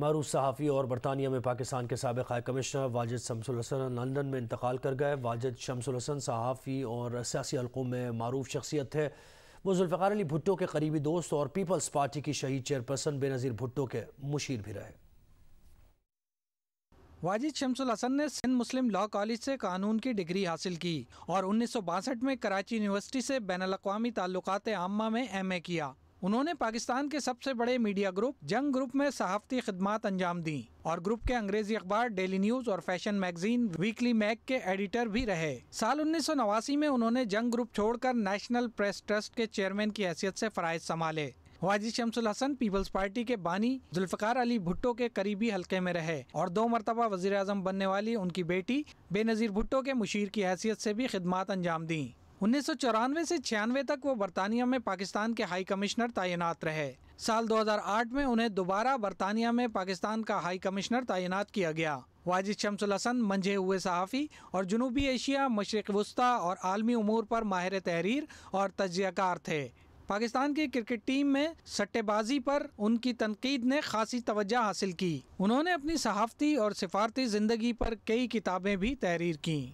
मरूफ सहाफ़ी और बरतानिया में पाकिस्तान के सबक high commissioner Wajid Shamsul Hasan London में इंतकाल कर गए वाजिद शमसुल हसन सहाफ़ी और सियासी हलकों में मरूफ शख्सियत थे वो जुल्फ़ार अली भुट्टो के करीबी दोस्त और पीपल्स पार्टी की शहीद चेयरपर्सन बेनज़ीर भुट्टो के मुशीर भी रहे वाजिद शमसुल हसन ने सिंध मुस्लिम लॉ कॉलेज से कानून की डिग्री हासिल की और उन्नीस सौ बासठ में कराची यूनिवर्सिटी से बैन अवी ताल्लुक आमा में एम ए किया उन्होंने पाकिस्तान के सबसे बड़े मीडिया ग्रुप जंग ग्रुप में सहाफ़ती खदमात अंजाम दी और ग्रुप के अंग्रेजी अखबार डेली न्यूज और फैशन मैगजीन वीकली मैग के एडिटर भी रहे साल उन्नीस में उन्होंने जंग ग्रुप छोड़कर नेशनल प्रेस ट्रस्ट के चेयरमैन की हैसियत से फरज संभाले वाजी शमसुल हसन पीपल्स पार्टी के बानी जुल्फकार अली भुट्टो के करीबी हलके में रहे और दो मरतबा वजीर बनने वाली उनकी बेटी बेनजीर भुट्टो के मुशीर की हैसियत से भी खिदमत अंजाम दी उन्नीस से छियानवे तक वो बरतानिया में पाकिस्तान के हाई कमिश्नर तैनात रहे साल 2008 में उन्हें दोबारा बरतानिया में पाकिस्तान का हाई कमिश्नर तैनात किया गया वाजिद शमसुल हसन मंझे हुए सहाफ़ी और जनूबी एशिया मशरक वस्ती और आलमी उमूर पर माहिर तहरीर और तजयकार थे पाकिस्तान की क्रिकेट टीम में सट्टेबाजी पर उनकी तनकीद ने खासी तवज्जा हासिल की उन्होंने अपनी सहाफ़ती और सिफारती ज़िंदगी पर कई किताबें भी तहरीर कीं